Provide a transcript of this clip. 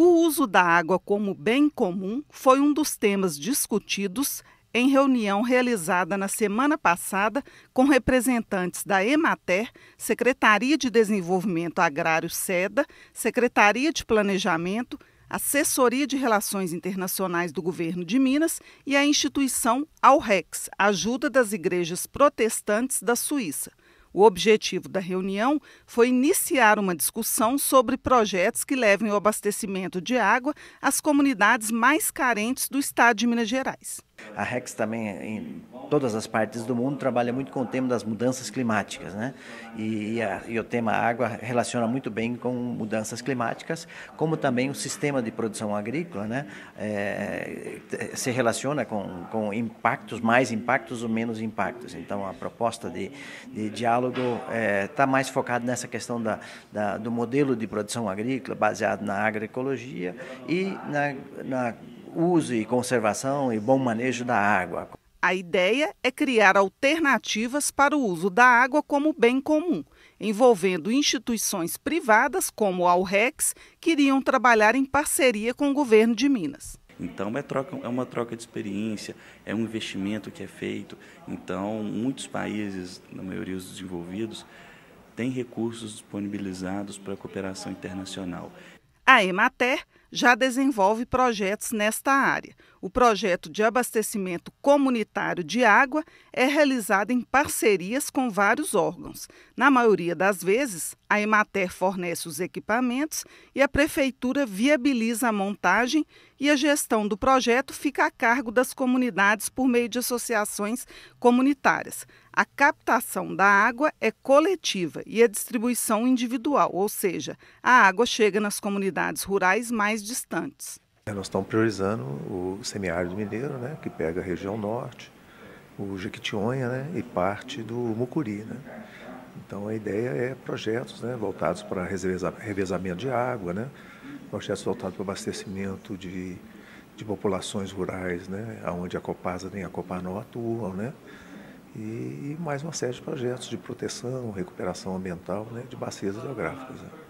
O uso da água como bem comum foi um dos temas discutidos em reunião realizada na semana passada com representantes da Emater, Secretaria de Desenvolvimento Agrário SEDA, Secretaria de Planejamento, Assessoria de Relações Internacionais do Governo de Minas e a instituição AUREX, Ajuda das Igrejas Protestantes da Suíça. O objetivo da reunião foi iniciar uma discussão sobre projetos que levem o abastecimento de água às comunidades mais carentes do estado de Minas Gerais. A REX também todas as partes do mundo trabalha muito com o tema das mudanças climáticas, né? E, a, e o tema água relaciona muito bem com mudanças climáticas, como também o sistema de produção agrícola, né? É, se relaciona com, com impactos, mais impactos ou menos impactos. Então, a proposta de, de diálogo está é, tá mais focada nessa questão da, da, do modelo de produção agrícola baseado na agroecologia e na, na uso e conservação e bom manejo da água. A ideia é criar alternativas para o uso da água como bem comum, envolvendo instituições privadas como a Alrex, que iriam trabalhar em parceria com o governo de Minas. Então é, troca, é uma troca de experiência, é um investimento que é feito. Então, muitos países, na maioria dos desenvolvidos, têm recursos disponibilizados para a cooperação internacional. A Emater já desenvolve projetos nesta área. O projeto de abastecimento comunitário de água é realizado em parcerias com vários órgãos. Na maioria das vezes, a Emater fornece os equipamentos e a prefeitura viabiliza a montagem e a gestão do projeto fica a cargo das comunidades por meio de associações comunitárias. A captação da água é coletiva e a distribuição individual, ou seja, a água chega nas comunidades rurais mais mais distantes. É, nós estamos priorizando o semiárido mineiro, né, que pega a região norte, o Jequitinhonha né, e parte do Mucuri. Né. Então a ideia é projetos né, voltados para revezamento de água, né, projetos voltados para abastecimento de, de populações rurais, né, onde a Copasa nem a Copanó atuam, né, e, e mais uma série de projetos de proteção, recuperação ambiental, né, de bacias hidrográficas. Né.